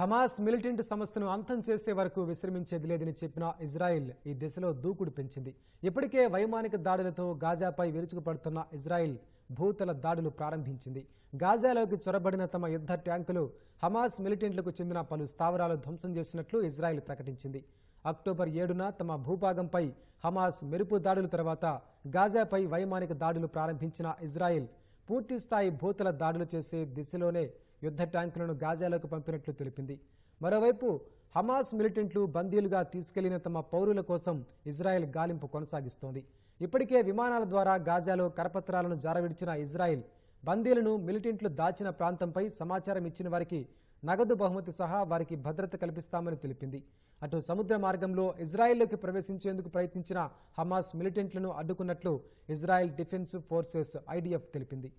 Hamas militant సంస్థను అంతం చేసే వరకు విశ్రమించేది లేదని చెప్పిన ఇజ్రాయిల్ ఈ దిశలో దూకుడు పెంచింది ఇప్పటికే వైమానిక దాడులతో గాజాపై విరుచుకుపడుతున్న ఇజ్రాయిల్ భూతల దాడులు ప్రారంభించింది గాజాలోకి చొరబడిన తమ యుద్ధ ట్యాంకులు హమాస్ మిలిటెంట్లకు చెందిన పలు స్థావరాలు ధ్వంసం చేసినట్లు ఇజ్రాయెల్ ప్రకటించింది అక్టోబర్ ఏడున తమ భూభాగంపై హమాస్ మెరుపు దాడుల తర్వాత గాజాపై వైమానిక దాడులు ప్రారంభించిన ఇజ్రాయెల్ పూర్తిస్థాయి భూతల దాడులు చేసే దిశలోనే యుద్ధ ట్యాంకులను గాజాలోకి పంపినట్లు తెలిపింది మరోవైపు హమాస్ మిలిటెంట్లు బందీలుగా తీసుకెళ్లిన తమ పౌరుల కోసం ఇజ్రాయెల్ గాలింపు కొనసాగిస్తోంది ఇప్పటికే విమానాల ద్వారా గాజాలో కరపత్రాలను జారవిడిచిన ఇజ్రాయెల్ బందీలను మిలిటెంట్లు దాచిన ప్రాంతంపై సమాచారం ఇచ్చిన వారికి నగదు బహుమతి సహా వారికి భద్రత కల్పిస్తామని తెలిపింది అటు సముద్ర మార్గంలో ఇజ్రాయెల్లోకి ప్రవేశించేందుకు ప్రయత్నించిన హమాస్ మిలిటెంట్లను అడ్డుకున్నట్లు ఇజ్రాయెల్ డిఫెన్స్ ఫోర్సెస్ ఐడిఎఫ్ తెలిపింది